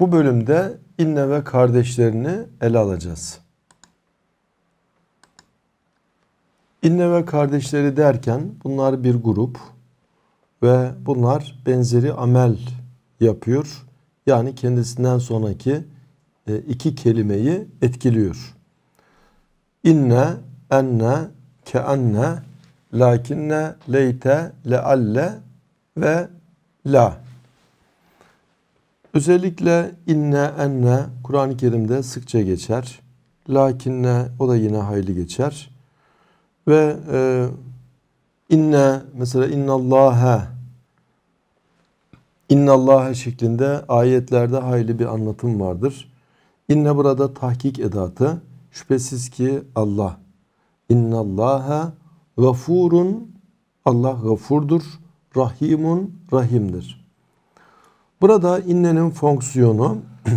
Bu bölümde inne ve kardeşlerini ele alacağız. İnne ve kardeşleri derken bunlar bir grup ve bunlar benzeri amel yapıyor. Yani kendisinden sonraki e, iki kelimeyi etkiliyor. İnne, enne, keanne, lakinne, leyte, lealle ve la. Özellikle inne enne Kur'an-ı Kerim'de sıkça geçer. Lakinne o da yine hayli geçer. Ve e, inne mesela innallâhe innallâhe şeklinde ayetlerde hayli bir anlatım vardır. İnne burada tahkik edatı. Şüphesiz ki Allah. İnnallâhe gafurun Allah gafurdur. Rahimun rahimdir. Burada innenin fonksiyonu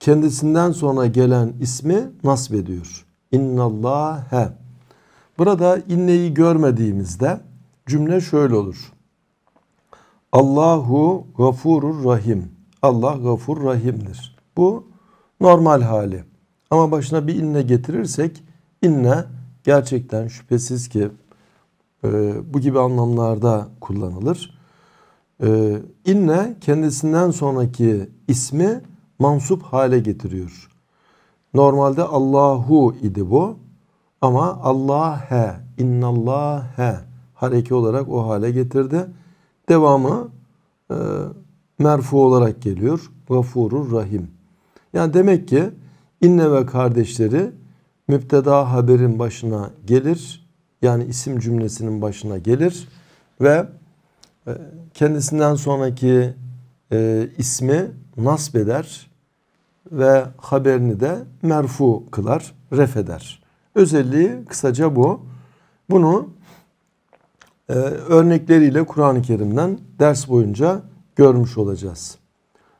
kendisinden sonra gelen ismi nasb ediyor. İnnallâhe. Burada inneyi görmediğimizde cümle şöyle olur. Allahu gafurur rahim. Allah gafur rahimdir. Bu normal hali. Ama başına bir inne getirirsek inne gerçekten şüphesiz ki e, bu gibi anlamlarda kullanılır. Ee, inne kendisinden sonraki ismi mansup hale getiriyor. Normalde Allahu idi bu ama Allah'e, innallâhe hareki olarak o hale getirdi. Devamı e, merfu olarak geliyor. Gafurur Rahim. Yani demek ki inne ve kardeşleri müpteda haberin başına gelir. Yani isim cümlesinin başına gelir ve ee, kendisinden sonraki e, ismi nasb eder ve haberini de merfu kılar, ref eder. Özelliği kısaca bu. Bunu e, örnekleriyle Kur'an-ı Kerim'den ders boyunca görmüş olacağız.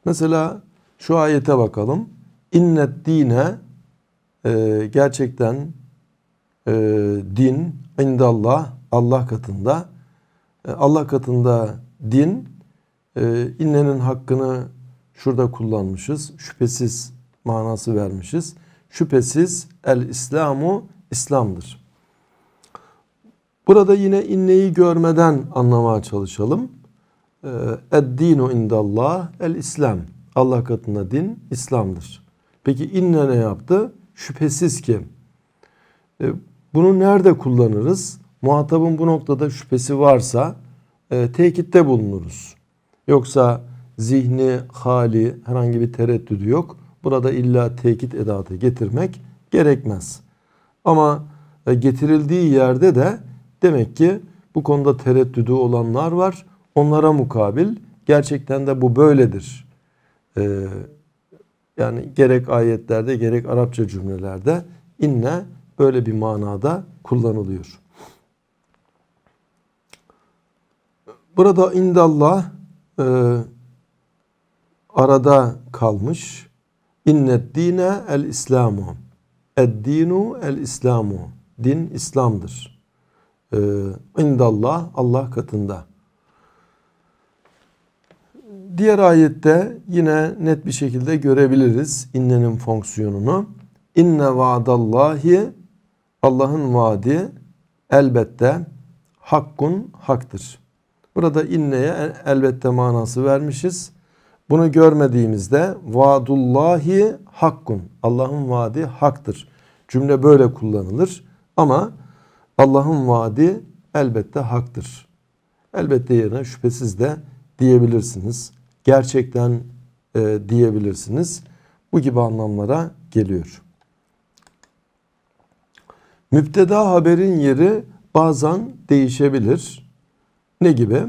Mesela şu ayete bakalım. İnnet dine e, gerçekten e, din indallah Allah katında e, Allah katında din e, innenin hakkını şurada kullanmışız. Şüphesiz manası vermişiz. Şüphesiz el İslamu İslam'dır. Burada yine inneyi görmeden anlamaya çalışalım. E, ed-dinu indallah el-islam. Allah katında din İslam'dır. Peki inne ne yaptı? Şüphesiz ki. Bunu nerede kullanırız? Muhatabın bu noktada şüphesi varsa e, tekitte bulunuruz. Yoksa zihni, hali herhangi bir tereddüdü yok. Burada illa tekit edatı getirmek gerekmez. Ama e, getirildiği yerde de demek ki bu konuda tereddüdü olanlar var. Onlara mukabil gerçekten de bu böyledir. E, yani gerek ayetlerde gerek Arapça cümlelerde inne böyle bir manada kullanılıyor. Burada indallah e, arada kalmış. İnned dine el İslamu. Eddinu el İslamu. Din İslam'dır. E, indallah Allah katında. Diğer ayette yine net bir şekilde görebiliriz innenin fonksiyonunu. İnne vaadallahi Allah'ın vaadi elbette hakkun haktır. Burada inneye elbette manası vermişiz. Bunu görmediğimizde vaadullahi hakkun. Allah'ın vaadi haktır. Cümle böyle kullanılır ama Allah'ın vaadi elbette haktır. Elbette yerine şüphesiz de diyebilirsiniz. Gerçekten e, diyebilirsiniz. Bu gibi anlamlara geliyor. Müpteda haberin yeri bazen değişebilir. Ne gibi?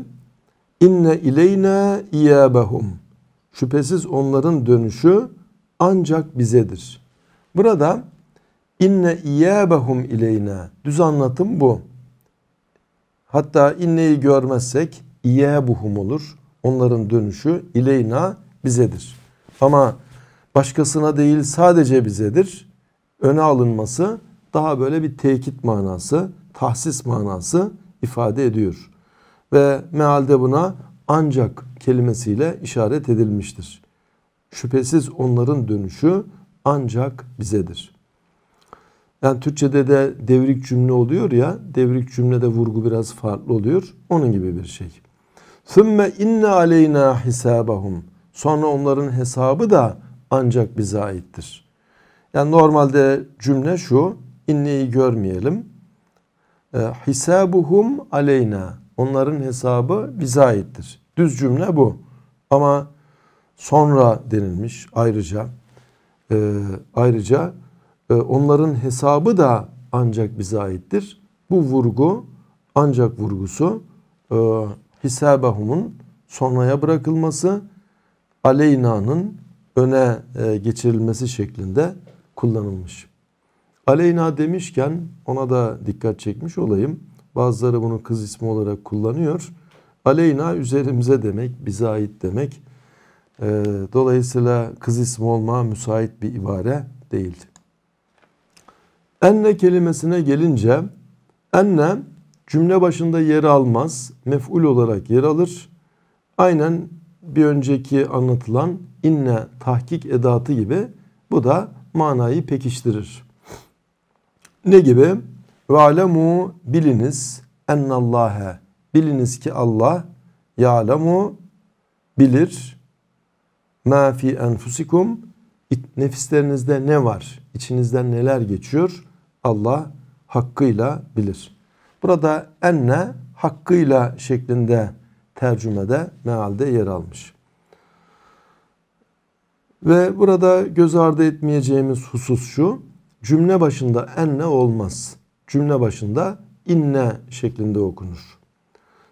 İnne ileyna iyabahum. Şüphesiz onların dönüşü ancak bizedir. Burada inne iyabahum ileyna. Düz anlatım bu. Hatta inneyi görmezsek iyabuhum olur. Onların dönüşü ileyna bizedir. Ama başkasına değil sadece bizedir. Öne alınması daha böyle bir tekit manası, tahsis manası ifade ediyor ve mealde buna ancak kelimesiyle işaret edilmiştir. Şüphesiz onların dönüşü ancak bizedir. Yani Türkçe'de de devrik cümle oluyor ya, devrik cümlede vurgu biraz farklı oluyor. Onun gibi bir şey. ثُمَّ inne aleyna hisabahum. Sonra onların hesabı da ancak bize aittir. Yani normalde cümle şu, inneyi görmeyelim. Ee, Hisabuhum aleyna. Onların hesabı bize aittir. Düz cümle bu. Ama sonra denilmiş ayrıca e, ayrıca e, onların hesabı da ancak bize aittir. Bu vurgu ancak vurgusu e, hisabahumun sonraya bırakılması aleyna'nın öne e, geçirilmesi şeklinde kullanılmış. Aleyna demişken ona da dikkat çekmiş olayım. Bazıları bunu kız ismi olarak kullanıyor. Aleyna üzerimize demek, bize ait demek. Ee, dolayısıyla kız ismi olma müsait bir ibare değil. Enne kelimesine gelince enne cümle başında yer almaz, mef'ul olarak yer alır. Aynen bir önceki anlatılan inne tahkik edatı gibi bu da manayı pekiştirir. Ne gibi? Ve alemu biliniz ennallâhe biliniz ki Allah ya'lemu bilir ma fi enfusikum nefislerinizde ne var içinizden neler geçiyor Allah hakkıyla bilir. Burada enne hakkıyla şeklinde tercümede mealde yer almış. Ve burada göz ardı etmeyeceğimiz husus şu. Cümle başında enne olmaz cümle başında inne şeklinde okunur.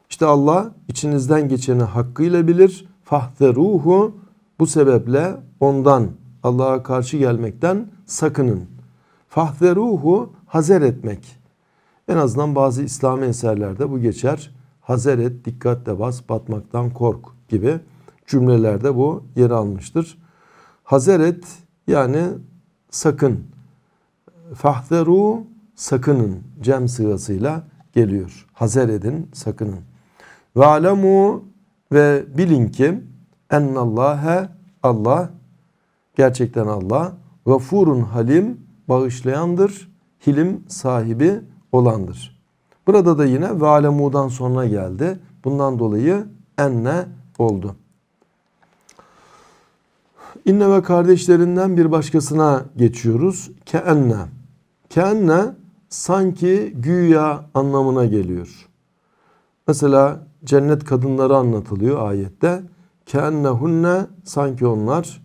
İşte Allah içinizden geçeni hakkıyla bilir. Fahteruhu bu sebeple ondan Allah'a karşı gelmekten sakının. Fahteruhu hazer etmek. En azından bazı İslami eserlerde bu geçer. Hazer et, dikkatle bas, batmaktan kork gibi cümlelerde bu yer almıştır. Hazer et yani sakın. Fahteru sakının cem sığasıyla geliyor. Hazer edin, sakının. Ve alemu ve bilin ki ennallâhe Allah gerçekten Allah gafurun halim bağışlayandır, hilim sahibi olandır. Burada da yine ve alemu'dan sonra geldi. Bundan dolayı enne oldu. İnne ve kardeşlerinden bir başkasına geçiyoruz. Keenne. Keenne sanki güya anlamına geliyor. Mesela cennet kadınları anlatılıyor ayette. Keennehunne sanki onlar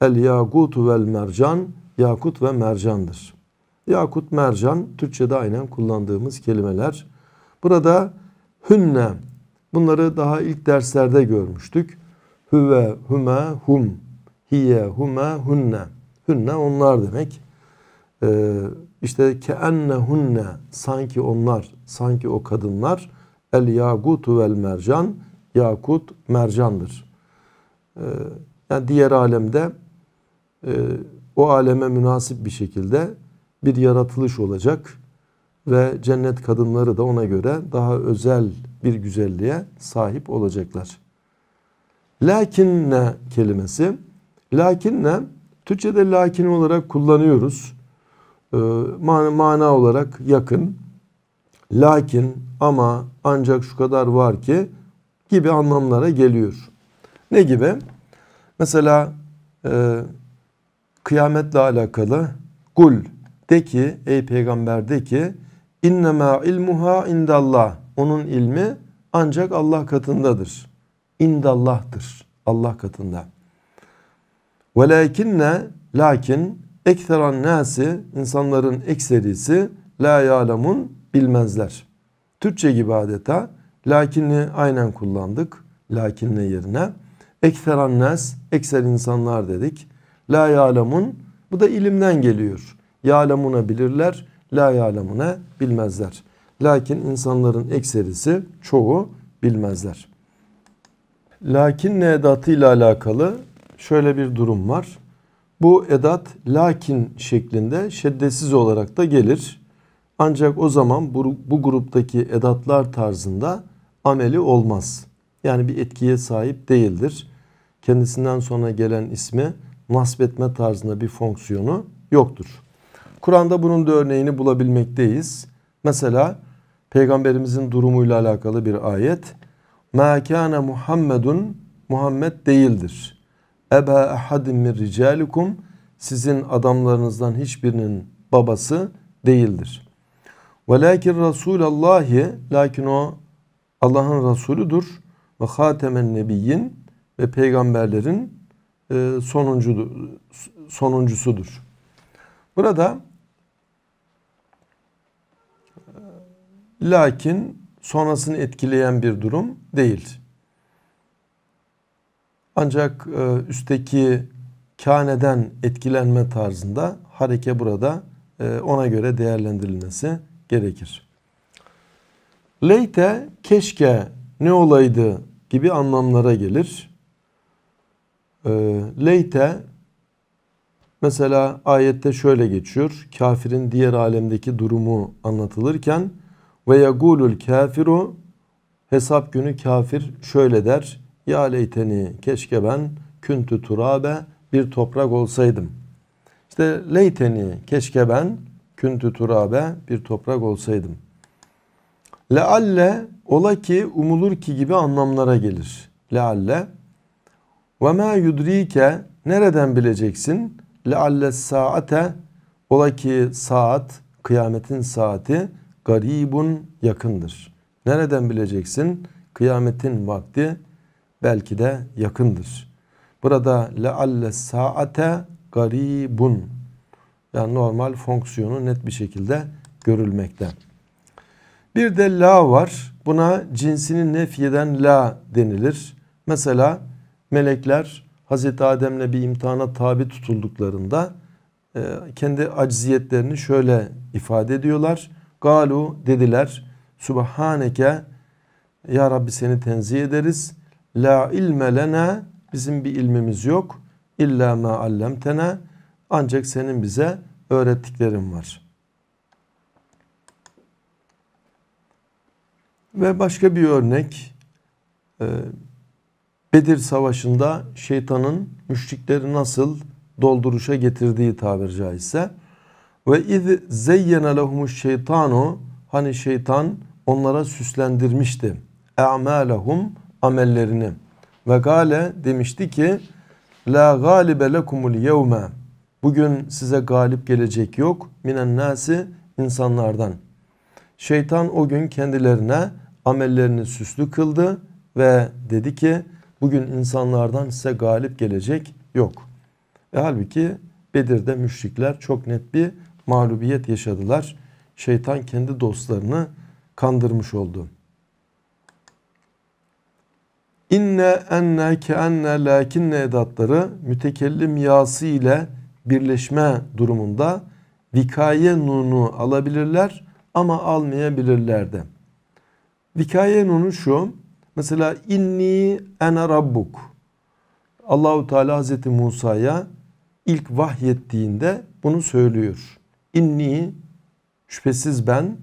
el yakutu vel mercan yakut ve mercandır. Yakut mercan Türkçe'de aynen kullandığımız kelimeler. Burada hünne bunları daha ilk derslerde görmüştük. Hüve, hüme, hum, hiye, hume, hunne. Hünne onlar demek. Ee, işte keennehunne sanki onlar, sanki o kadınlar el yagutu vel mercan yakut mercandır. Ee, yani diğer alemde e, o aleme münasip bir şekilde bir yaratılış olacak ve cennet kadınları da ona göre daha özel bir güzelliğe sahip olacaklar. Lakinne kelimesi lakinne Türkçe'de lakin olarak kullanıyoruz e, ee, man mana olarak yakın. Lakin ama ancak şu kadar var ki gibi anlamlara geliyor. Ne gibi? Mesela e, kıyametle alakalı gul de ki ey peygamber de ki innema ilmuha indallah onun ilmi ancak Allah katındadır. İndallah'tır. Allah katında. Velakinne lakin ekteran nesi? insanların ekserisi la yalamun bilmezler. Türkçe gibi adeta lakinli aynen kullandık. Lakinli yerine ekteran nes, ekser insanlar dedik. La yalamun, bu da ilimden geliyor. Yalamuna bilirler, la yalamuna bilmezler. Lakin insanların ekserisi çoğu bilmezler. Lakin ne ile alakalı şöyle bir durum var. Bu edat lakin şeklinde şeddesiz olarak da gelir. Ancak o zaman bu, bu gruptaki edatlar tarzında ameli olmaz. Yani bir etkiye sahip değildir. Kendisinden sonra gelen ismi nasbetme tarzında bir fonksiyonu yoktur. Kur'an'da bunun da örneğini bulabilmekteyiz. Mesela peygamberimizin durumuyla alakalı bir ayet. Mekane Muhammedun Muhammed değildir. Ebe ahadin min ricalikum sizin adamlarınızdan hiçbirinin babası değildir. Velakin Rasulallahi lakin o Allah'ın Resulüdür ve hatemen nebiyyin ve peygamberlerin e, sonuncu sonuncusudur. Burada e, lakin sonrasını etkileyen bir durum değil. Ancak e, üstteki kâneden etkilenme tarzında hareke burada e, ona göre değerlendirilmesi gerekir. Leyte keşke ne olaydı gibi anlamlara gelir. E, leyte mesela ayette şöyle geçiyor. Kafirin diğer alemdeki durumu anlatılırken ve yagulul kafiru hesap günü kafir şöyle der ya leyteni keşke ben küntü turabe bir toprak olsaydım. İşte leyteni keşke ben küntü turabe bir toprak olsaydım. Lealle ola ki umulur ki gibi anlamlara gelir. Lealle ve ma yudrike nereden bileceksin? Lealle saate ola ki saat kıyametin saati garibun yakındır. Nereden bileceksin? Kıyametin vakti belki de yakındır. Burada lealle saate garibun yani normal fonksiyonu net bir şekilde görülmekte. Bir de la var. Buna cinsini nefyeden la denilir. Mesela melekler Hazreti Adem'le bir imtihana tabi tutulduklarında e, kendi acziyetlerini şöyle ifade ediyorlar. Galu dediler Subhaneke Ya Rabbi seni tenzih ederiz. La ilme lena bizim bir ilmimiz yok. İlla ma allemtena ancak senin bize öğrettiklerin var. Ve başka bir örnek e, Bedir Savaşı'nda şeytanın müşrikleri nasıl dolduruşa getirdiği tabir caizse ve iz zeyyene lehumuş şeytanu hani şeytan onlara süslendirmişti. E'malehum amellerini. Ve gale demişti ki La galibe lekumul yevme Bugün size galip gelecek yok. Minen nasi insanlardan. Şeytan o gün kendilerine amellerini süslü kıldı ve dedi ki bugün insanlardan size galip gelecek yok. E halbuki Bedir'de müşrikler çok net bir mağlubiyet yaşadılar. Şeytan kendi dostlarını kandırmış oldu. İnne, enne, keenne, lakinne edatları mütekellim yası ile birleşme durumunda vikaye nunu alabilirler ama almayabilirler de. Vikaye nunu şu. Mesela inni ene rabbuk. Allahu Teala Hazreti Musa'ya ilk vahyettiğinde bunu söylüyor. İnni şüphesiz ben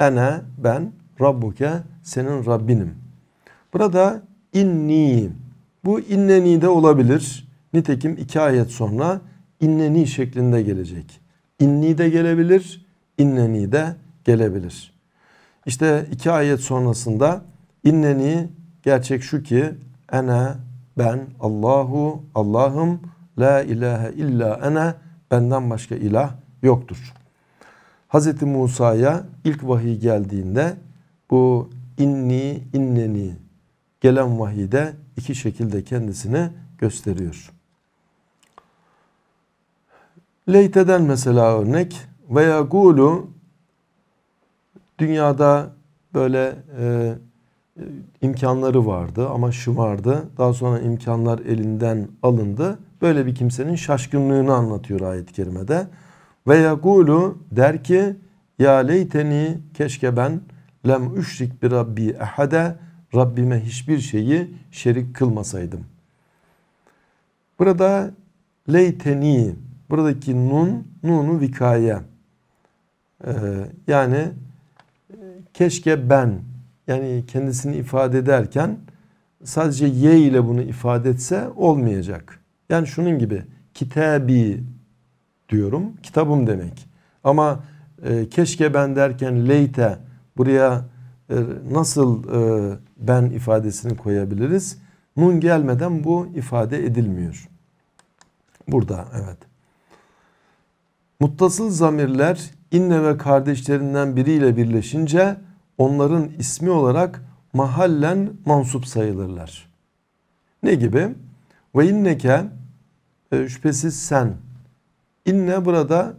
ene ben rabbuke senin Rabbinim. Burada inni. Bu inneni de olabilir. Nitekim iki ayet sonra inneni şeklinde gelecek. İnni de gelebilir, inneni de gelebilir. İşte iki ayet sonrasında inneni gerçek şu ki ene ben Allahu Allah'ım la ilahe illa ene benden başka ilah yoktur. Hz. Musa'ya ilk vahiy geldiğinde bu inni inneni gelen vahide iki şekilde kendisini gösteriyor. Leyte'den mesela örnek veya gulu dünyada böyle e, imkanları vardı ama şu vardı Daha sonra imkanlar elinden alındı. Böyle bir kimsenin şaşkınlığını anlatıyor ayet-i kerimede. veya yagulu der ki ya leyteni keşke ben lem üşrik bi rabbi ehade Rabbime hiçbir şeyi şerik kılmasaydım. Burada leyteni buradaki nun nunu vikaya ee, yani keşke ben yani kendisini ifade ederken sadece ye ile bunu ifade etse olmayacak. Yani şunun gibi kitabi diyorum kitabım demek ama e, keşke ben derken leyte buraya e, nasıl e, ben ifadesini koyabiliriz. Nun gelmeden bu ifade edilmiyor. Burada evet. Muttasıl zamirler inne ve kardeşlerinden biriyle birleşince onların ismi olarak mahallen mansup sayılırlar. Ne gibi? Ve inneke e, şüphesiz sen. İnne burada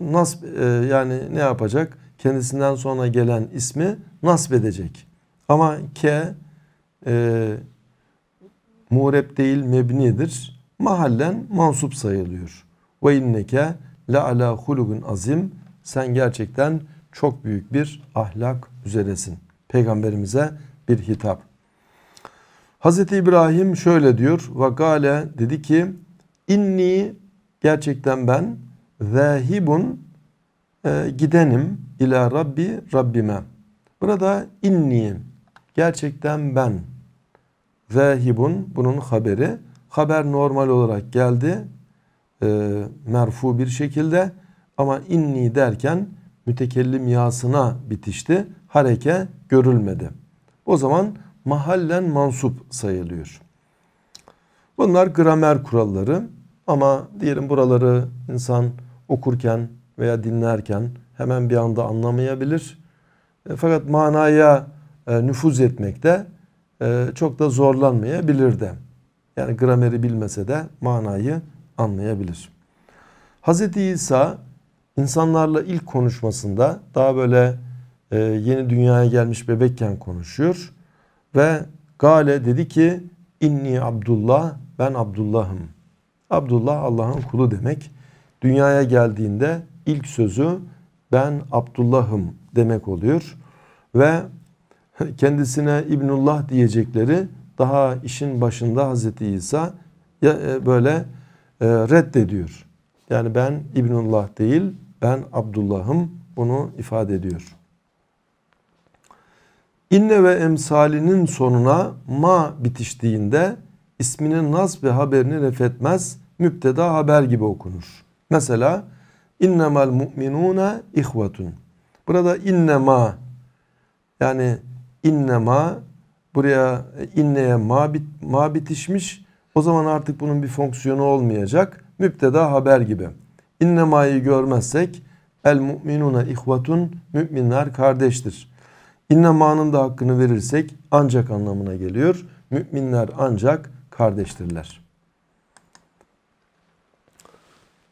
nasb e, yani ne yapacak? Kendisinden sonra gelen ismi nasbedecek. edecek. Ama ke e, mureb değil mebnidir. Mahallen mansup sayılıyor. Ve inneke la ala hulugun azim. Sen gerçekten çok büyük bir ahlak üzeresin. Peygamberimize bir hitap. Hazreti İbrahim şöyle diyor. Ve gale dedi ki inni gerçekten ben zahibun e, gidenim ila Rabbi Rabbime. Burada inniyim. Gerçekten ben. zehibun bunun haberi. Haber normal olarak geldi. E, merfu bir şekilde. Ama inni derken mütekellim yasına bitişti. Hareke görülmedi. O zaman mahallen mansup sayılıyor. Bunlar gramer kuralları ama diyelim buraları insan okurken veya dinlerken hemen bir anda anlamayabilir. E, fakat manaya e, nüfuz etmekte e, çok da zorlanmayabilir zorlanmayabilirdi. Yani grameri bilmese de manayı anlayabilir. Hz. İsa insanlarla ilk konuşmasında daha böyle e, yeni dünyaya gelmiş bebekken konuşuyor. Ve Gale dedi ki İnni Abdullah ben Abdullah'ım. Abdullah Allah'ın kulu demek. Dünyaya geldiğinde ilk sözü ben Abdullah'ım demek oluyor. Ve kendisine İbnullah diyecekleri daha işin başında Hazreti İsa e, böyle e, reddediyor. Yani ben İbnullah değil ben Abdullah'ım bunu ifade ediyor. İnne ve emsalinin sonuna ma bitiştiğinde isminin nas ve haberini refetmez müpteda haber gibi okunur. Mesela innemel mu'minune ihvetun. Burada innema yani innema buraya inneye ma, bit, ma bitişmiş. O zaman artık bunun bir fonksiyonu olmayacak. Müpteda haber gibi. İnnemayı görmezsek el mu'minuna ihvatun müminler kardeştir. İnnemanın da hakkını verirsek ancak anlamına geliyor. Müminler ancak kardeştirler.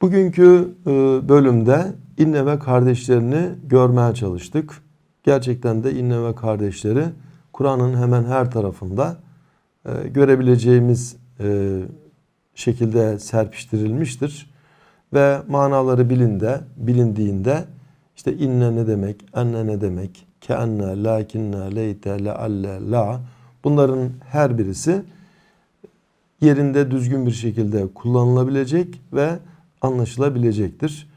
Bugünkü e, bölümde inne ve kardeşlerini görmeye çalıştık. Gerçekten de inne ve kardeşleri Kur'an'ın hemen her tarafında e, görebileceğimiz e, şekilde serpiştirilmiştir. Ve manaları bilinde, bilindiğinde işte inne ne demek, enne ne demek, keenne, lakinne, leyte, lealle, la bunların her birisi yerinde düzgün bir şekilde kullanılabilecek ve anlaşılabilecektir.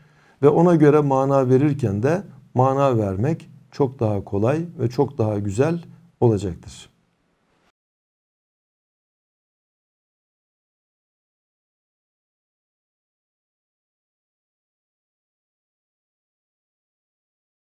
Ve ona göre mana verirken de mana vermek çok daha kolay ve çok daha güzel olacaktır.